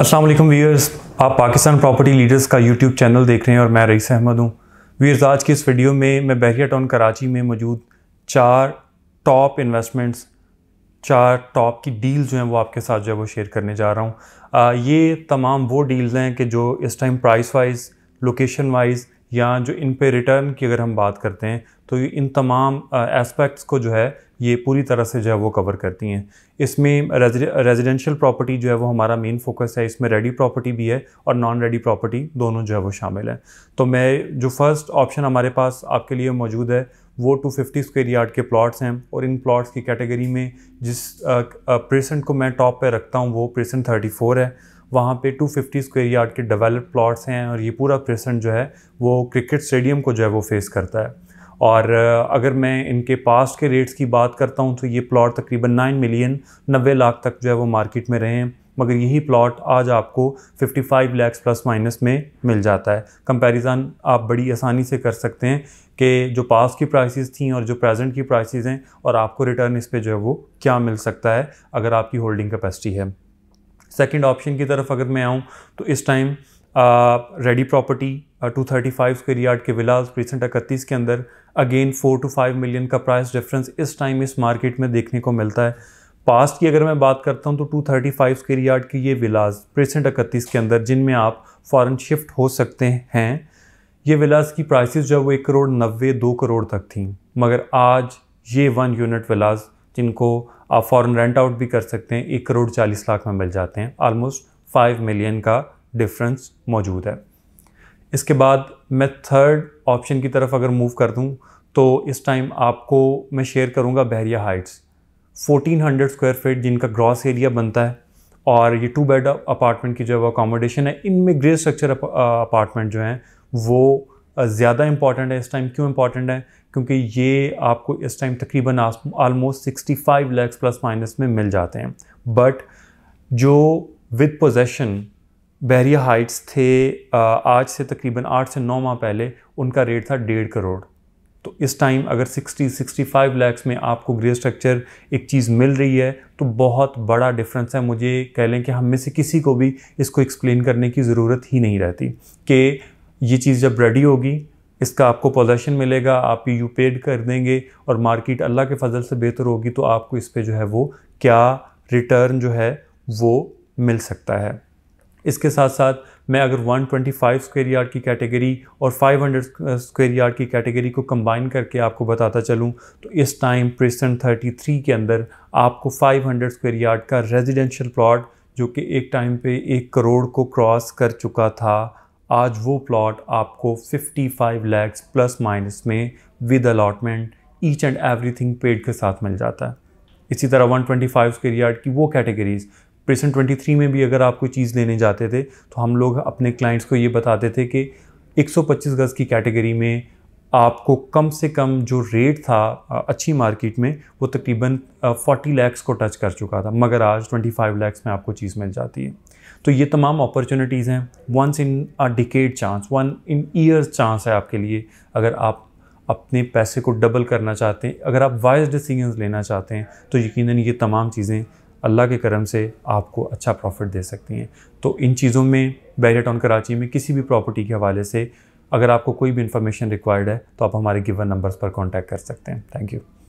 अस्सलाम वालेकुम व्यूअर्स आप पाकिस्तान प्रॉपर्टी लीडर्स का यूट्यूब चैनल देख रहे हैं और मैं रईस अहमद हूँ व्यूअर्स आज की इस वीडियो में मैं बहरिया टाउन कराची में मौजूद चार टॉप इन्वेस्टमेंट्स चार टॉप की डील्स जो हैं वो आपके साथ जो है वो शेयर करने जा रहा हूँ ये तमाम वो डील्स हैं कि जो इस time price wise location wise या जो इन पे रिटर्न की अगर हम बात करते हैं तो इन तमाम एस्पेक्ट्स को जो है ये पूरी तरह से जो है वो कवर करती हैं इसमें रेजिडेंशियल प्रॉपर्टी जो है वो हमारा मेन फोकस है इसमें रेडी प्रॉपर्टी भी है और नॉन रेडी प्रॉपर्टी दोनों जो है वो शामिल है तो मैं जो फर्स्ट ऑप्शन हमारे पास आपके लिए मौजूद है वो 250 स्क्वेयर यार्ड के प्लॉट्स हैं और इन प्लॉट्स की कैटेगरी में जिस प्रेसेंट को मैं टॉप पर रखता हूँ वो प्रेसेंट फोर है वहाँ पे 250 स्क्वेयर यार्ड के डेवलप प्लॉट्स हैं और ये पूरा प्रेसेंट जो है वो क्रिकेट स्टेडियम को जो है वो फेस करता है और अगर मैं इनके पास्ट के रेट्स की बात करता हूँ तो ये प्लॉट तकरीबन नाइन मिलियन नब्बे लाख तक जो है वो मार्केट में रहे हैं मगर यही प्लॉट आज आपको 55 लैक्स प्लस माइनस में मिल जाता है कंपैरिजन आप बड़ी आसानी से कर सकते हैं कि जो पास की प्राइसेस थी और जो प्रेजेंट की प्राइसेस हैं और आपको रिटर्न इस पर जो है वो क्या मिल सकता है अगर आपकी होल्डिंग कैपेसिटी है सेकेंड ऑप्शन की तरफ अगर मैं आऊँ तो इस time ready property two thirty five square yard के विलास प्रीसेंट इकतीस के अंदर again four two five million का प्राइस डिफरेंस इस टाइम इस मार्केट में देखने को मिलता है पास्ट की अगर मैं बात करता हूँ तो two thirty five square yard की ये विलास प्रीसेंट इकतीस के अंदर जिनमें आप फॉरन शिफ्ट हो सकते हैं ये विलास की प्राइसेस जो है वो एक करोड़ नब्बे दो करोड़ तक थी मगर आज ये वन यूनिट विलास जिनको आप फॉरन रेंट आउट भी कर सकते हैं एक करोड़ चालीस लाख में मिल जाते हैं आलमोस्ट फाइव मिलियन का डिफरेंस मौजूद है इसके बाद मैं थर्ड ऑप्शन की तरफ अगर मूव कर दूँ तो इस टाइम आपको मैं शेयर करूँगा बहरिया हाइट्स 1400 स्क्वायर फीट जिनका ग्रॉस एरिया बनता है और ये टू बेड अपार्टमेंट की जो है वो अकोमोडेशन है इनमें ग्रे स्ट्रक्चर अपार्टमेंट जो हैं वो ज़्यादा इंपॉर्टेंट है इस टाइम क्यों इंपॉर्टेंट है क्योंकि ये आपको इस टाइम तकरीबन आलमोस्ट 65 लैक्स प्लस माइनस में मिल जाते हैं बट जो विद पोजेशन बहरिया हाइट्स थे आज से तकरीबन आठ से नौ माह पहले उनका रेट था डेढ़ करोड़ तो इस टाइम अगर 60 65 लैक्स में आपको ग्रे स्ट्रक्चर एक चीज़ मिल रही है तो बहुत बड़ा डिफरेंस है मुझे कह लें कि हम में से किसी को भी इसको एक्सप्लेन करने की ज़रूरत ही नहीं रहती कि ये चीज़ जब रेडी होगी इसका आपको पोजेशन मिलेगा आप यू पेड कर देंगे और मार्केट अल्लाह के फजल से बेहतर होगी तो आपको इस पर जो है वो क्या रिटर्न जो है वो मिल सकता है इसके साथ साथ मैं अगर 125 स्क्वेयर यार्ड की कैटेगरी और 500 स्क्वेयर यार्ड की कैटेगरी को कंबाइन करके आपको बताता चलूँ तो इस टाइम प्रेसेंट 33 के अंदर आपको 500 स्क्वेयर यार्ड का रेजिडेंशल प्लॉट जो कि एक टाइम पे एक करोड़ को क्रॉस कर चुका था आज वो प्लॉट आपको 55 लैक्स प्लस माइनस में with allotment each and everything paid के साथ मिल जाता है इसी तरह 125 स्क्र यार्ड की वो कैटेगरीज प्रेसेंट 23 में भी अगर आप कोई चीज़ लेने जाते थे तो हम लोग अपने क्लाइंट्स को ये बताते थे कि 125 गज़ की कैटेगरी में आपको कम से कम जो रेट था अच्छी मार्केट में वो तकरीबन 40 लैक्स को टच कर चुका था मगर आज 25 लैक्स में आपको चीज़ मिल जाती है तो ये तमाम अपॉर्चुनिटीज़ हैं once in a decade chance one in years chance है आपके लिए अगर आप अपने पैसे को डबल करना चाहते हैं अगर आप वाइज डिसीजन लेना चाहते हैं तो यकीनन ये तमाम चीज़ें अल्लाह के करम से आपको अच्छा प्रॉफिट दे सकती हैं तो इन चीज़ों में बैरेट ऑन कराची में किसी भी प्रॉपर्टी के हवाले से अगर आपको कोई भी इन्फॉर्मेशन रिक्वायर्ड है तो आप हमारे गिवन नंबर्स पर कॉन्टैक्ट कर सकते हैं थैंक यू